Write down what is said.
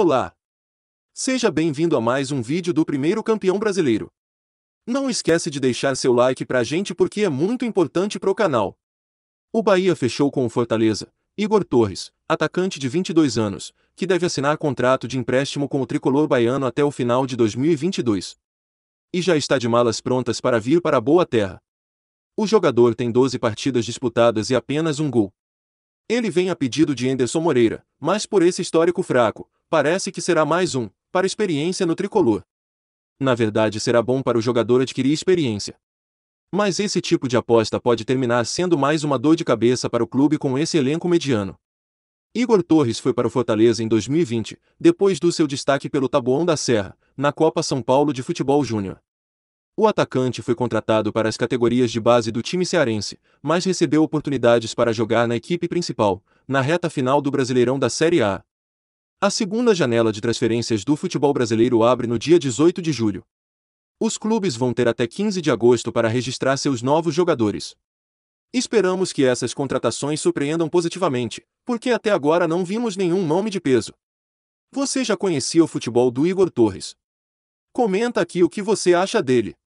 Olá! Seja bem-vindo a mais um vídeo do primeiro campeão brasileiro. Não esquece de deixar seu like pra gente porque é muito importante pro canal. O Bahia fechou com o Fortaleza, Igor Torres, atacante de 22 anos, que deve assinar contrato de empréstimo com o tricolor baiano até o final de 2022. E já está de malas prontas para vir para a boa terra. O jogador tem 12 partidas disputadas e apenas um gol. Ele vem a pedido de Enderson Moreira, mas por esse histórico fraco, parece que será mais um, para experiência no tricolor. Na verdade, será bom para o jogador adquirir experiência. Mas esse tipo de aposta pode terminar sendo mais uma dor de cabeça para o clube com esse elenco mediano. Igor Torres foi para o Fortaleza em 2020, depois do seu destaque pelo Taboão da Serra, na Copa São Paulo de Futebol Júnior. O atacante foi contratado para as categorias de base do time cearense, mas recebeu oportunidades para jogar na equipe principal, na reta final do Brasileirão da Série A, a segunda janela de transferências do futebol brasileiro abre no dia 18 de julho. Os clubes vão ter até 15 de agosto para registrar seus novos jogadores. Esperamos que essas contratações surpreendam positivamente, porque até agora não vimos nenhum nome de peso. Você já conhecia o futebol do Igor Torres? Comenta aqui o que você acha dele.